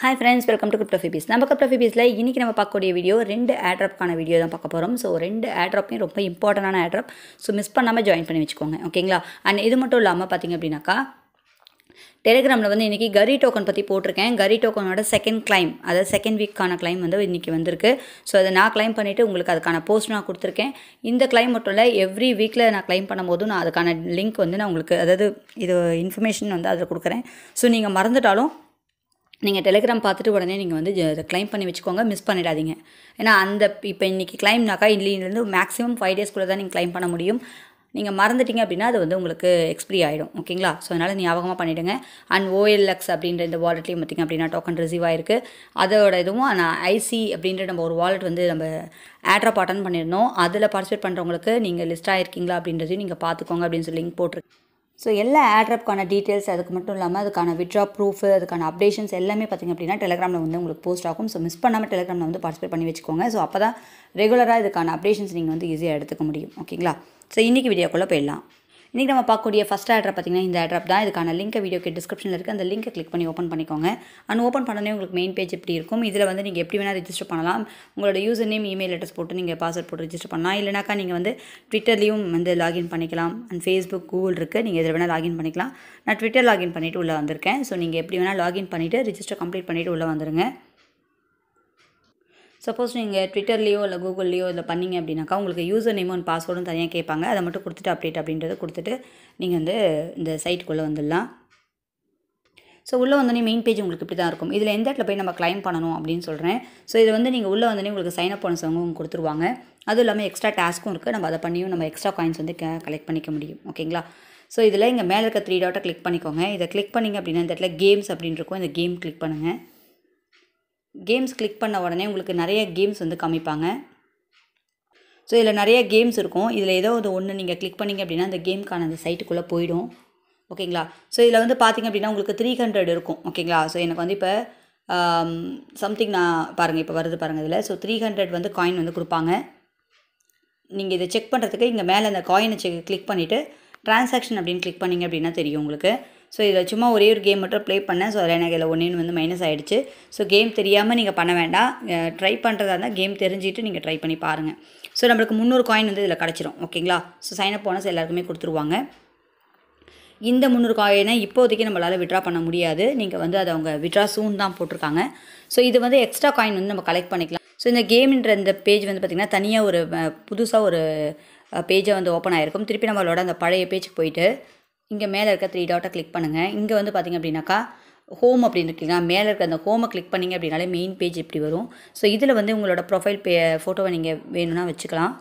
hi friends welcome to crypto freebies நம்ம crypto ஃபீபீஸில் இன்றைக்கி நம்ம பார்க்கக்கூடிய வீடியோ ரெண்டு ஆட்ராப்க்கான வீடியோ தான் பார்க்க போகிறோம் ஸோ ரெண்டு ஆட்ராப்பையும் ரொம்ப இம்பார்ட்டண்டான ஆட்ராப் ஸோ மிஸ் பண்ணாமல் ஜாயின் பண்ணி வச்சுக்கோங்க ஓகேங்களா அண்ட் இது மட்டும் இல்லாமல் பார்த்தீங்க அப்படின்னாக்கா டெலிகிராமில் வந்து இன்றைக்கி கரி டோக்கன் பற்றி போட்டிருக்கேன் கரி டோக்கனோட செகண்ட் கிளைம் அதாவது செகண்ட் வீக்கான கிளைம் வந்து இன்றைக்கி வந்திருக்கு ஸோ அதை நான் கிளைம் பண்ணிவிட்டு உங்களுக்கு அதுக்கான போஸ்ட் நான் கொடுத்துருக்கேன் இந்த கிளைம் மட்டும் இல்லை எவ்ரி வீக்கில் நான் கிளைம் பண்ணும்போதும் நான் அதுக்கான லிங்க் வந்து நான் உங்களுக்கு அதாவது இது இன்ஃபர்மேஷன் வந்து அதில் கொடுக்குறேன் ஸோ நீங்கள் மறந்துட்டாலும் நீங்கள் டெலிகிராம் பார்த்துட்டு உடனே நீங்கள் வந்து கிளைம் பண்ணி வச்சுக்கோங்க மிஸ் பண்ணிடாதீங்க ஏன்னா அந்த இப்போ இன்றைக்கி கிளைம்னாக்கா இல்லையிலேருந்து மேக்ஸிமம் ஃபைவ் டேஸ்க்குள்ளே தான் நீங்கள் கிளைம் பண்ண முடியும் நீங்கள் மறந்துட்டீங்க அப்படின்னா அது வந்து உங்களுக்கு எக்ஸ்பிரி ஆகிடும் ஓகேங்களா ஸோ அதனால் ஞாபகமாக பண்ணிவிடுங்க அண்ட் ஓஎல்எக்ஸ் அப்படின்ற இந்த வாலெட்லேயும் பார்த்திங்க அப்படின்னா டோக்கன் ரிசீவ் ஆகிருக்கு அதோட இதுவும் நான் ஐசி அப்படின்ற நம்ம ஒரு வாலெட் வந்து நம்ம ஆட்ரா பாட்டன் பண்ணியிருந்தோம் அதில் பார்ட்டிசிபேட் பண்ணுறவங்களுக்கு நீங்கள் லிஸ்ட் ஆகிருக்கீங்களா அப்படின்றதையும் நீங்கள் பார்த்துக்கோங்க அப்படின்னு சொல்லி லிங்க் போட்டிருக்கு ஸோ எல்லா ஆட்ரப்க்கான டீட்டெயில்ஸ் அதுக்கு மட்டும் இல்லாமல் அதுக்கான விட்ரா ப்ரூஃப் அதுக்கான அப்டேஷன்ஸ் எல்லாமே பார்த்திங்க அப்படின்னா டெலகிராமில் வந்து உங்களுக்கு போஸ்ட் ஆகும் ஸோ மிஸ் பண்ணாமல் டெலிகிராமில் வந்து பார்ட்டிசிபேட் பண்ணி வச்சுக்கோங்க ஸோ அப்போ தான் ரெகுலராக இதுக்கான அப்டேஷன்ஸ் நீங்கள் வந்து ஈஸியாக எடுத்துக்க முடியும் ஓகேங்களா ஸோ இன்றைக்கி வீடியோக்குள்ளே போயிடலாம் இன்றைக்கி நம்ம பார்க்கக்கூடிய ஃபஸ்ட் ஆட்ரப் பார்த்திங்கன்னா இந்த ஆட்ரப் தான் இதுக்கான லிங்க் வீடியோக்கு டிஸ்கிரிப்ஷனில் இருக்குது அந்த லிங்க்கை கிளிக் பண்ணி ஓப்பன் பண்ணிக்கோங்க அண்ட் ஓப்பன் பண்ணனே உங்களுக்கு மெயின் பேஜ் எப்படி இருக்கும் இதில் வந்து நீங்கள் எப்படி வேணால் ரிஜிஸ்டர் பண்ணலாம் உங்களோட யூசர் நேம் இமெயில் அட்ரஸ் போட்டு நீங்கள் பாஸ்வேர்ட் போட்டு ரிஜிஸ்டர் பண்ணலாம் இல்லைனாக்கா நீங்கள் வந்து ட்விட்டர்லேயும் வந்து லாகின் பண்ணிக்கலாம் அண்ட் ஃபேஸ்புக் கூகுள் இருக்குது நீங்கள் இதில் வேணால் லாகின் பண்ணிக்கலாம் நான் ட்விட்டர் லாகின் பண்ணிவிட்டு உள்ளே வந்திருக்கேன் ஸோ நீங்கள் எப்படி வேணால் லாகின் பண்ணிவிட்டு ரிஜிஸ்டர் கம்ப்ளீட் பண்ணிவிட்டு உள்ளே வந்துடுங்க சப்போஸ் நீங்கள் ட்விட்டர்லேயோ இல்லை கூகுள்லேயோ இல்லை பண்ணிங்க அப்படின்னாக்கா உங்களுக்கு யூசர் நேமும் அண்ட் பாஸ்வேர்டும் தனியாக கேட்பாங்க அதை மட்டும் கொடுத்துட்டு அப்டேட் அப்படின்றத கொடுத்துட்டு நீங்கள் வந்து இந்த சைட்டுக்குள்ளே வந்துடலாம் ஸோ உள்ளே வந்தோடனே மெயின் பேஜ் உங்களுக்கு இப்படி தான் இருக்கும் இதில் எந்த இடத்துல போய் நம்ம கிளைம் பண்ணணும் அப்படின்னு சொல்கிறேன் ஸோ இதை வந்து நீங்கள் உள்ளே வந்தோடனே உங்களுக்கு சைன் அப் பண்ணவங்க கொடுத்துருவாங்க அதுவும் இல்லாமல் எக்ஸ்ட்ரா டாஸ்க்கும் இருக்குது நம்ம அதை பண்ணியும் நம்ம எக்ஸ்ட்ரா காயின்ஸ் வந்து க கலெக்ட் பண்ணிக்க முடியும் ஓகேங்களா ஸோ இதில் இங்கே மேலே இருக்க த்ரீ டாட்டை கிளிக் பண்ணிக்கோங்க இதை கிளிக் பண்ணிங்க அப்படின்னா இந்த இடத்துல கேம்ஸ் அப்படின்னு இருக்கும் இந்த கேம் கிளிக் பண்ணுங்கள் கேம்ஸ் கிளிக் பண்ண உடனே உங்களுக்கு நிறைய கேம்ஸ் வந்து காமிப்பாங்க ஸோ இதில் நிறைய கேம்ஸ் இருக்கும் இதில் ஏதோ ஒரு ஒன்று நீங்கள் கிளிக் பண்ணிங்க அப்படின்னா அந்த கேம்க்கான அந்த சைட்டுக்குள்ளே போயிடும் ஓகேங்களா ஸோ இதில் வந்து பார்த்திங்க அப்படின்னா உங்களுக்கு த்ரீ ஹண்ட்ரட் இருக்கும் ஓகேங்களா ஸோ எனக்கு வந்து இப்போ சம்திங் um, நான் பாருங்கள் இப்போ வருது பாருங்கள் இதில் ஸோ த்ரீ ஹண்ட்ரட் வந்து காயின் வந்து கொடுப்பாங்க நீங்கள் இதை செக் பண்ணுறதுக்கு இங்கே மேலே அந்த காயினை செக் கிளிக் பண்ணிவிட்டு ட்ரான்சாக்ஷன் அப்படின்னு கிளிக் பண்ணிங்க அப்படின்னா தெரியும் உங்களுக்கு ஸோ இதில் சும்மா ஒரே ஒரு கேம் மட்டும் ப்ளே பண்ணேன் ஸோ அதில் எனக்கு இதில் ஒன்று வந்து மைனஸ் ஆகிடுச்சு ஸோ கேம் தெரியாமல் நீங்கள் பண்ண வேண்டாம் ட்ரை பண்ணுறதா இருந்தால் கேம் தெரிஞ்சுட்டு நீங்கள் ட்ரை பண்ணி பாருங்கள் ஸோ நம்மளுக்கு முந்நூறு காயின் வந்து இதில் கிடச்சிரும் ஓகேங்களா ஸோ சைனப் போனஸ் எல்லாருக்குமே கொடுத்துருவாங்க இந்த முந்நூறு காயினை இப்போதைக்கு நம்மளால் விட்ரா பண்ண முடியாது நீங்கள் வந்து அதை அவங்க விட்ரா சூன் தான் போட்டிருக்காங்க ஸோ இது வந்து எக்ஸ்ட்ரா காயின் வந்து நம்ம கலெக்ட் பண்ணிக்கலாம் ஸோ இந்த கேம்ன்ற இந்த பேஜ் வந்து பார்த்திங்கன்னா தனியாக ஒரு புதுசாக ஒரு பேஜை வந்து ஓப்பன் ஆகிருக்கும் திருப்பி நம்மளோட அந்த பழைய பேஜுக்கு போயிட்டு இங்கே மேலே இருக்க த்ரீ டாட்டை கிளிக் பண்ணுங்கள் இங்கே வந்து பார்த்திங்க அப்படின்னாக்கா ஹோம் அப்படின்னு இருக்கீங்க மேலே இருக்க அந்த ஹோமை கிளிக் பண்ணிங்க அப்படின்னாலே மெயின் பேஜ் இப்படி வரும் ஸோ இதில் வந்து உங்களோட ப்ரொஃபைல் பே ஃபோட்டோவை நீங்கள் வேணும்னா வச்சுக்கலாம்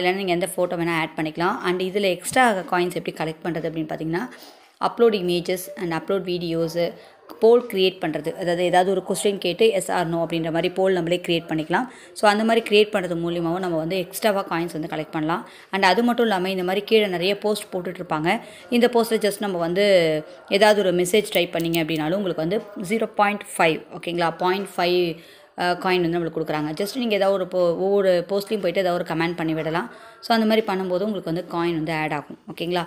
இல்லைன்னா நீங்கள் எந்த ஃபோட்டோ வேணால் ஆட் பண்ணிக்கலாம் அண்ட் இதில் எக்ஸ்ட்ரா காயின்ஸ் எப்படி கலெக்ட் பண்ணுறது அப்படின்னு பார்த்தீங்கன்னா upload images and upload videos போல் க்ரியேட் பண்ணுறது அதாவது ஏதாவது ஒரு கொஸ்டின் கேட்டு எஸ் ஆர் நோ அப்படின்ற மாதிரி போல் நம்மளே க்ரியேட் பண்ணிக்கலாம் ஸோ அந்த மாதிரி க்ரியேட் பண்ணுறது மூலியமாகவும் நம்ம வந்து எக்ஸ்ட்ராவாக காயின்ஸ் வந்து கலெக்ட் பண்ணலாம் அண்ட் அது மட்டும் இல்லாமல் இந்த மாதிரி கீழே நிறைய போஸ்ட் போட்டுட்ருப்பாங்க இந்த போஸ்ட்டில் ஜஸ்ட் நம்ம வந்து ஏதாவது ஒரு மெசேஜ் டைப் பண்ணிங்க அப்படின்னாலும் உங்களுக்கு வந்து ஜீரோ பாயிண்ட் ஃபைவ் ஓகேங்களா பாயிண்ட் ஃபைவ் காயின் வந்து நம்மளுக்கு கொடுக்குறாங்க ஜஸ்ட் நீங்கள் ஏதாவது ஒரு போ ஒவ்வொரு போஸ்ட்லேயும் போயிட்டு ஏதாவது ஒரு கமெண்ட் பண்ணி விடலாம் ஸோ அந்த மாதிரி பண்ணும்போது உங்களுக்கு வந்து காயின் வந்து ஆட் ஆகும் ஓகேங்களா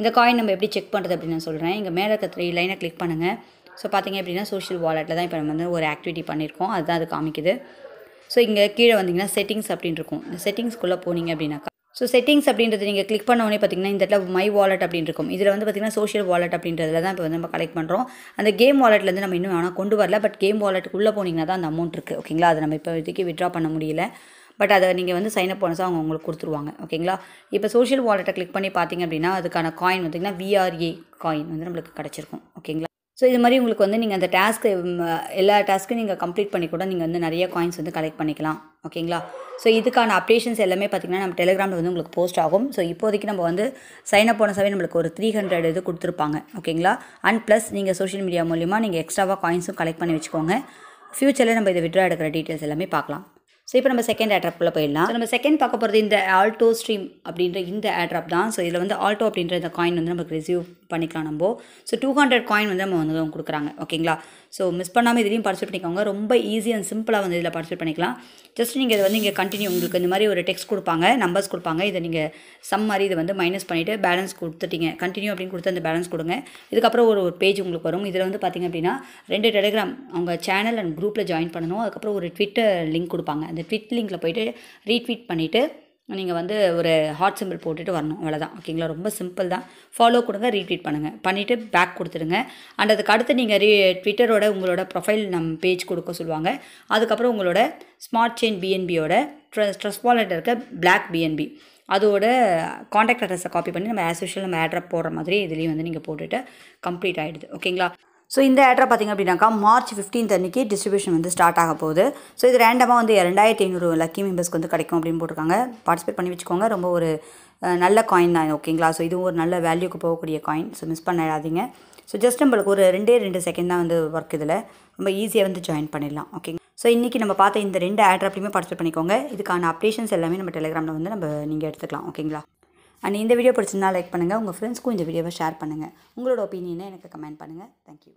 இந்த காயின் நம்ம எப்படி செக் பண்ணுறது அப்படின்னு நான் சொல்கிறேன் இங்கே மேலே இருக்க த்ரீ லைனை கிளிக் பண்ணுங்கள் ஸோ பார்த்திங்க அப்படின்னா சோஷியல் வாலெட்டில் தான் இப்போ நம்ம வந்து ஒரு ஆக்டிவிட்டி பண்ணியிருக்கோம் அதுதான் அது காமிக்குது ஸோ இங்கே கீழே வந்தீங்கன்னா செட்டிங்ஸ் அப்படின்னு இருக்கும் இந்த செட்டிங்ஸ்க்குள்ளே போனீங்க அப்படின்னாக்கா ஸோ செட்டிங்ஸ் அப்படின்றது நீங்கள் கிளிக் பண்ணவொடனே பார்த்தீங்கன்னா இந்த இடத்துல மை வாலெட் அப்படின்னு இருக்கும் இதில் வந்து பார்த்திங்கன்னா சோஷியல் வாலெட் அப்படின்றதுல தான் இப்போ வந்து நம்ம கலெக்ட் பண்ணுறோம் அந்த கேம் வாலெட்லேருந்து நம்ம இன்னும் ஆனால் கொண்டு வரல பட் கேம் வாலெட்டுக்குள்ளே போனீங்கன்னா தான் அந்த அமௌண்ட் இருக்குது ஓகேங்களா அதை நம்ம இப்போ இதுக்கு விட்ரா பண்ண முடியல பட் அதை நீங்கள் வந்து சைன் அப் பண்ணால் அவங்க உங்களுக்கு கொடுத்துருவாங்க ஓகேங்களா இப்போ சோஷியல் வாலெட்டை கிளிக் பண்ணி பார்த்தீங்க அப்படின்னா அதுக்கான காயின் பார்த்திங்கன்னா விஆர்ஏ காயின் வந்து நம்மளுக்கு கிடச்சிருக்கும் ஓகேங்களா ஸோ இது மாதிரி உங்களுக்கு வந்து நீங்கள் அந்த டாஸ்க்கு எல்லா டாஸ்க்கும் நீங்கள் கம்ப்ளீட் பண்ணி கூட நீங்கள் வந்து நிறைய காயின்ஸ் வந்து கலெக்ட் பண்ணிக்கலாம் ஓகேங்களா ஸோ இதுக்கான அப்டேஷன்ஸ் எல்லாமே பார்த்திங்கன்னா நம்ம டெலிகிராமில் வந்து உங்களுக்கு போஸ்ட் ஆகும் ஸோ இப்போதைக்கு நம்ம வந்து சைன் அப் போன சவே நம்மளுக்கு ஒரு த்ரீ ஹண்ட்ரட் இது கொடுத்துருப்பாங்க ஓகேங்களா அண்ட் ப்ளஸ் நீங்கள் சோஷியல் மீடியா மூலிமா நீங்கள் எக்ஸ்ட்ராவாக காயின்ஸும் கலெக்ட் பண்ணி வச்சுக்கோங்க ஃப்யூச்சரில் நம்ம இதை விட்ரா எடுக்கிற டீட்டெயில்ஸ் எல்லாமே பார்க்கலாம் ஸோ இப்போ நம்ம செகண்ட் ஏட்ராப்குள்ளே போயிடலாம் நம்ம செகண்ட் பார்க்க போகிறது இந்த ஆல்டோ ஸ்ட்ரீம் அப்படின்ற இந்த ஆட்ராப் தான் ஸோ இதில் வந்து ஆல்டோ அப்படின்ற இந்த காயின் வந்து நமக்கு ரிசீவ் பண்ணிக்கலாம் நம்ம ஸோ டூ ஹண்ட்ரட் காயின் வந்து நம்ம வந்து கொடுக்குறாங்க ஓகேங்களா ஸோ மிஸ் பண்ணாமல் இதுலேயும் பார்ட்டிசிபேட் பண்ணிக்கோங்க ரொம்ப ஈஸி அண்ட் சிம்பிளாக வந்து இதில் பார்ட்டிசிபேட் பண்ணிக்கலாம் ஜஸ்ட் நீங்கள் இதை வந்து இங்கே கண்டினியூ உங்களுக்கு இந்த மாதிரி ஒரு டெக்ஸ்ட் கொடுப்பாங்க நம்பர்ஸ் கொடுப்பாங்க இதை நீங்கள் சம் மாதிரி இதை வந்து மைனஸ் பண்ணிவிட்டு பேலன்ஸ் கொடுத்துட்டீங்க கண்டினியூ அப்படின்னு கொடுத்து அந்த பேலன்ஸ் கொடுங்க இதுக்கப்புறம் ஒரு ஒரு பேஜ் உங்களுக்கு வரும் இதில் வந்து பார்த்திங்க அப்படின்னா ரெண்டு டெலிகிராம் அவங்க சேனல் அண்ட் குரூப்பில் ஜாயின் பண்ணணும் அதுக்கப்புறம் ஒரு ட்விட்டர் லிங்க் கொடுப்பாங்க அந்த ட்விட் லிங்கில் போயிட்டு ரீட்வீட் பண்ணிவிட்டு நீங்கள் வந்து ஒரு ஹாட் சிம்பிள் போட்டுட்டு வரணும் அவ்வளோதான் ஓகேங்களா ரொம்ப சிம்பிள் தான் ஃபாலோ கொடுங்க ரீட்வீட் பண்ணுங்கள் பண்ணிவிட்டு பேக் கொடுத்துருங்க அண்ட் அதுக்கு அடுத்து நீங்கள் ரீ ட்விட்டரோட உங்களோட ப்ரொஃபைல் நம் பேஜ் கொடுக்க சொல்லுவாங்க அதுக்கப்புறம் உங்களோட ஸ்மார்ட் செயின் பிஎன்பியோட ட்ர ஸ்ட்ரெஸ் வாலெட் இருக்க பிளாக் பிஎன்பி அதோட காண்டாக்ட் அட்ரஸை காப்பி பண்ணி நம்ம ஆஸ் யூஷுவல் நம்ம ஆட்ரப் போடுற மாதிரி இதுலேயும் வந்து நீங்கள் போட்டுட்டு கம்ப்ளீட் ஆகிடுது ஓகேங்களா ஸோ இந்த ஆட்ரை பார்த்திங்க அப்படின்னாக்கா மார்ச் ஃபிஃப்டீன்த் அன்றைக்கி டிஸ்ட்ரிபியூஷன் வந்து ஸ்டார்ட் ஆக போகுது ஸோ இது ரேண்டமாக வந்து ரெண்டாயிரத்தி ஐநூறு லக்கி மெம்பர்ஸ்க்கு வந்து கிடைக்கும் அப்படின்னு போட்டிருக்காங்க பார்ட்டிசிபேட் பண்ணி வச்சுக்கோங்க ரொம்ப ஒரு நல்ல காயின் தான் ஓகேங்களா ஸோ இதுவும் ஒரு நல்ல வேல்யூக்கு போகக்கூடிய காயின் ஸோ மிஸ் பண்ணிடாதீங்க ஸோ ஜஸ்ட் நம்மளுக்கு ஒரு ரெண்டே ரெண்டு செகண்ட் தான் வந்து ஒர்க் இதில் ரொம்ப ஈஸியாக வந்து ஜாயின் பண்ணிடலாம் ஓகேங்க ஸோ இன்றைக்கி நம்ம பார்த்த இந்த ரெண்டு ஆட்ராப்லையுமே பார்ட்டிசிபேட் பண்ணிக்கோங்க இதுக்கான அப்டேஷன்ஸ் எல்லாமே நம்ம டெலிகிராமில் வந்து நம்ம நீங்கள் எடுத்துக்கலாம் ஓகேங்களா அண்ட் இந்த வீடியோ பிடிச்சிருந்தால் லைக் பண்ணுங்கள் உங்கள் ஃப்ரெண்ட்ஸ்க்கும் இந்த வீடியோவை ஷேர் பண்ணுங்கள் உங்களோட ஒப்பீனியனை எனக்கு கமெண்ட் பண்ணுங்கள் தேங்க்யூ